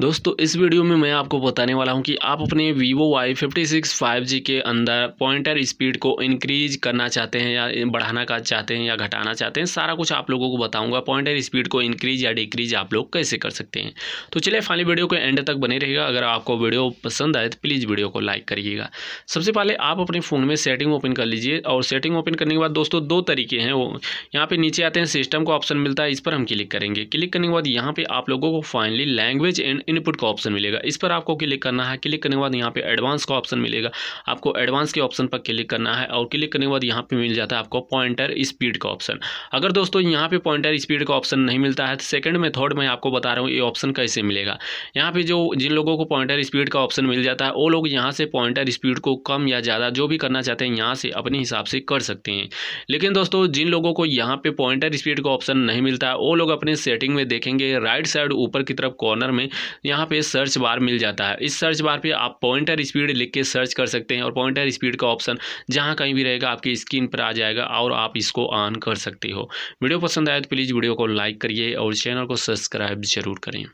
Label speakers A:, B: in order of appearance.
A: दोस्तों इस वीडियो में मैं आपको बताने वाला हूं कि आप अपने Vivo Y fifty six five G के अंदर पॉइंटर स्पीड को इंक्रीज करना चाहते हैं या बढ़ाना का चाहते हैं या घटाना चाहते हैं सारा कुछ आप लोगों को बताऊंगा पॉइंटर स्पीड को इंक्रीज या डिक्रीज आप लोग कैसे कर सकते हैं तो चलिए फाइनली वीडियो को एंड तक बने रहेगा अगर आपको वीडियो पसंद आए तो प्लीज़ वीडियो को लाइक करिएगा सबसे पहले आप अपने फ़ोन में सेटिंग ओपन कर लीजिए और सेटिंग ओपन करने के बाद दोस्तों दो तरीके हैं वो यहाँ पर नीचे आते हैं सिस्टम को ऑप्शन मिलता है इस पर हम क्लिक करेंगे क्लिक करने के बाद यहाँ पर आप लोगों को फाइनली लैंग्वेज एंड इनपुट का ऑप्शन मिलेगा इस पर आपको क्लिक करना है क्लिक करने के बाद यहाँ पे एडवांस का ऑप्शन मिलेगा आपको एडवांस के ऑप्शन पर क्लिक करना है और क्लिक करने के बाद यहाँ पे मिल जाता है आपको पॉइंटर स्पीड का ऑप्शन अगर दोस्तों यहाँ पे पॉइंटर स्पीड का ऑप्शन नहीं मिलता है तो सेकंड में थर्ड में आपको बता रहा हूँ ये ऑप्शन कैसे मिलेगा यहाँ पे जो जिन लोगों को पॉइंटर स्पीड का ऑप्शन मिल जाता है वो लोग यहाँ से पॉइंटर स्पीड को कम या ज़्यादा जो भी करना चाहते हैं यहाँ से अपने हिसाब से कर सकते हैं लेकिन दोस्तों जिन लोगों को यहाँ पे पॉइंटर स्पीड का ऑप्शन नहीं मिलता है वो लोग अपने सेटिंग में देखेंगे राइट साइड ऊपर की तरफ कॉर्नर में यहाँ पे सर्च बार मिल जाता है इस सर्च बार पे आप पॉइंटर स्पीड लिख के सर्च कर सकते हैं और पॉइंटर स्पीड का ऑप्शन जहाँ कहीं भी रहेगा आपकी स्क्रीन पर आ जाएगा और आप इसको ऑन कर सकते हो वीडियो पसंद आए तो प्लीज़ वीडियो को लाइक करिए और चैनल को सब्सक्राइब ज़रूर करें